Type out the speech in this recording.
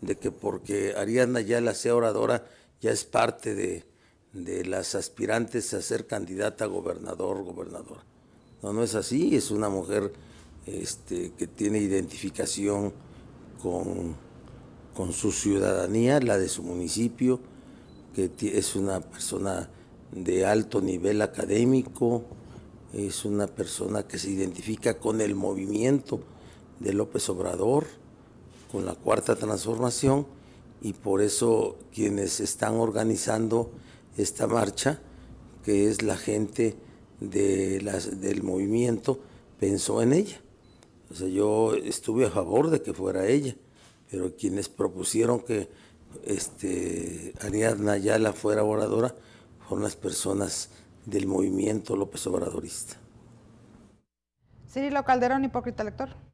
de que porque Ariana ya la sea oradora, ya es parte de, las aspirantes a ser candidata a gobernador, gobernadora. No, no es así, es una mujer este, que tiene identificación con, con su ciudadanía, la de su municipio, que es una persona de alto nivel académico, es una persona que se identifica con el movimiento de López Obrador, con la cuarta transformación y por eso quienes están organizando esta marcha, que es la gente de las, del movimiento, pensó en ella. O sea, yo estuve a favor de que fuera ella, pero quienes propusieron que este, Ariadna Ayala fuera oradora fueron las personas del movimiento López Obradorista. Cirilo Calderón, hipócrita lector.